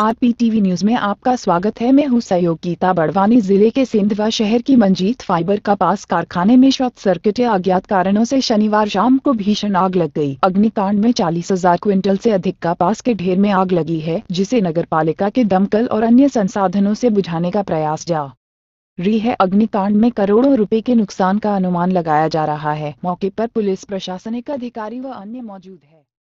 आरपीटीवी news में आपका स्वागत है मैं हूं गीता बड़वानी जिले के सिंधवा शहर की मंजीत फाइबर का पास कारखाने में शॉर्ट सर्किट या अज्ञात कारणों से शनिवार शाम को भीषण आग लग गई अग्निकांड में चालीस हजार क्विंटल से अधिक का पास के ढेर में आग लगी है जिसे नगर पालिका के दमकल और अन्य संसाधनों ऐसी बुझाने का प्रयास जा री है अग्निकांड में करोड़ों रूपए के नुकसान का अनुमान लगाया जा रहा है मौके आरोप पुलिस प्रशासनिक अधिकारी व अन्य मौजूद है